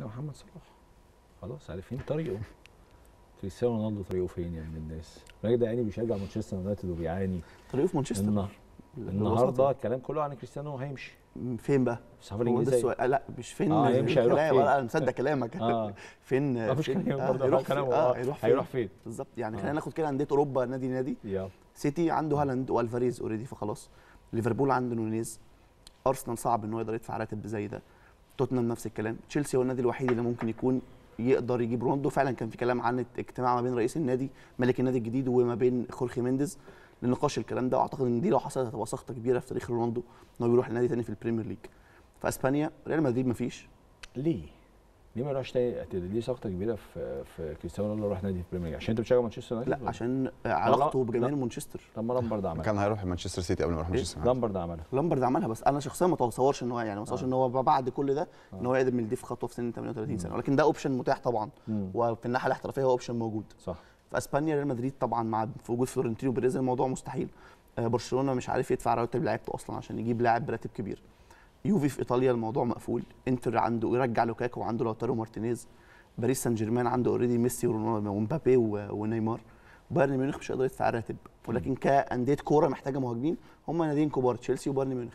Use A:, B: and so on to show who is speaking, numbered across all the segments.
A: ده محمد صلاح
B: خلاص عارفين طريقه كريستيانو رونالدو طريقه فين يا ابن الناس الراجل ده يعني بيشجع مانشستر يونايتد وبيعاني طريقه في مانشستر النهارده الكلام كله عن كريستيانو هيمشي فين بقى؟ الصحافه الانجليزيه لا مش فين اه هيمشي هيروح فين؟ انا مصدق كلامك آه. فين آه، ما فيش كلام آه هيروح فين؟ آه، هيروح فين؟ فين؟ بالظبط يعني آه. خلينا ناخد كده انديه اوروبا نادي نادي يلا سيتي عنده هالاند والفاريز اوريدي فخلاص ليفربول عنده نونيز ارسنال صعب ان هو يقدر يدفع راتب زي ده توتنهام نفس الكلام تشيلسي هو النادي الوحيد اللي ممكن يكون يقدر يجيب روندو فعلا كان في كلام عن اجتماع ما بين رئيس النادي ملك النادي الجديد وما بين خورخي مينديز لنقاش الكلام ده واعتقد ان دي لو حصلت هتبقى سقطه كبيره في تاريخ رونالدو انه يروح لنادي تاني في البريمير ليج في اسبانيا ريال مدريد مفيش
A: ليه ليه ما يروحش ليه سقطه كبيره في في كريستيانو رونالدو راح نادي البريمير ليج عشان انت بتشجع مانشستر يونايتد لا عشان علاقته بجماهير مانشستر طب ما لامبرد عملها كان هيروح مانشستر سيتي قبل ما يروح مانشستر
B: لامبرد عملها لامبرد عملها بس انا شخصيا ما اتصورش ان هو يعني ما اتصورش ان هو آه. بعد كل ده آه. ان هو يقدر من دي في خطوه في سن 38 سنه ولكن ده اوبشن متاح طبعا مم. وفي الناحيه الاحترافيه هو اوبشن موجود صح في اسبانيا ريال مدريد طبعا مع في وجود فلورنتينو بيريز الموضوع مستحيل آه، برشلونه مش عارف يدفع رواتب لعيبته اصلا عشان يجيب لاعب براتب كبير يوفي في ايطاليا الموضوع مقفول انتر عنده يرجع لوكاكو وعنده لوتارو مارتينيز باريس سان جيرمان عنده اوريدي ميسي ورونالدو ومبابي ونيمار بايرن ميونخ مش قادر يدفع راتب ولكن كانديه كوره محتاجه مهاجمين هم ناديين كبار تشيلسي وبايرن ميونخ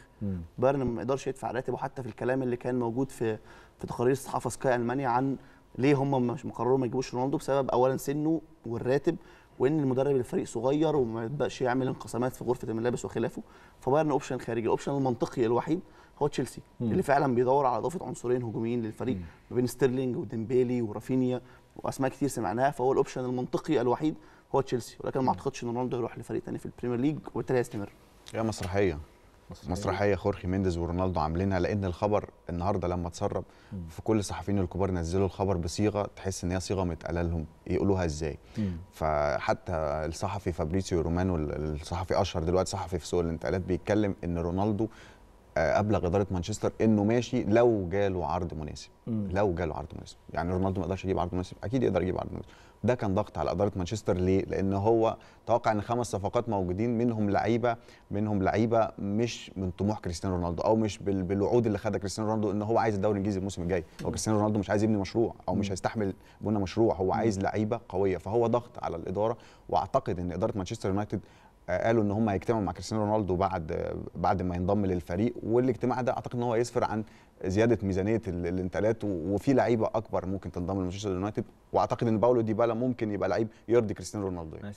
B: بايرن ما يقدرش يدفع راتب وحتى في الكلام اللي كان موجود في في تقارير الصحافه سكاي المانيا عن ليه هم مش مقررين ما يجيبوش رونالدو بسبب اولا سنه والراتب وان المدرب الفريق صغير وما يبداش يعمل انقسامات في غرفه الملابس وخلافه فبايرن اوبشن خارجي الاوبشن المنطقي الوحيد هو تشيلسي اللي فعلا بيدور على اضافه عنصرين هجوميين للفريق ما بين ستيرلينج وديمبيلي ورافينيا واسماء كتير سمعناها فهو الاوبشن المنطقي الوحيد هو تشيلسي ولكن ما اعتقدش ان رونالدو يروح لفريق ثاني في البريمير ليج وبالتالي هيستمر
A: يا مسرحيه مسرحيه, مسرحية خورخي مينديز ورونالدو عاملينها لان الخبر النهارده لما اتسرب في كل الصحفيين الكبار نزلوا الخبر بصيغه تحس ان هي صيغه متقاله لهم يقولوها ازاي فحتى الصحفي فابريسيو رومانو الصحفي اشهر دلوقتي صحفي في سوق الانتقالات بيتكلم ان رونالدو ابلغ اداره مانشستر انه ماشي لو جاله عرض مناسب مم. لو جاله عرض مناسب يعني رونالدو ما يقدرش يجيب عرض مناسب اكيد يقدر يجيب عرض مناسب ده كان ضغط على اداره مانشستر ليه لان هو توقع ان خمس صفقات موجودين منهم لعيبه منهم لعيبه مش من طموح كريستيانو رونالدو او مش بالوعود اللي خدها كريستيانو رونالدو ان هو عايز الدوري الانجليزي الموسم الجاي هو كريستيانو رونالدو مش عايز يبني مشروع او مش هيستحمل بنا مشروع هو عايز لعيبه قويه فهو ضغط على الاداره واعتقد ان اداره مانشستر يونايتد قالوا ان هم هيجتمعوا مع كريستيانو رونالدو بعد بعد ما ينضم للفريق والاجتماع ده اعتقد ان هو يسفر عن زياده ميزانيه الانتقالات وفي لعيبه اكبر ممكن تنضم لمانشستر يونايتد واعتقد ان باولو ديبالا ممكن يبقى لعيب يرضي كريستيانو رونالدو يعني.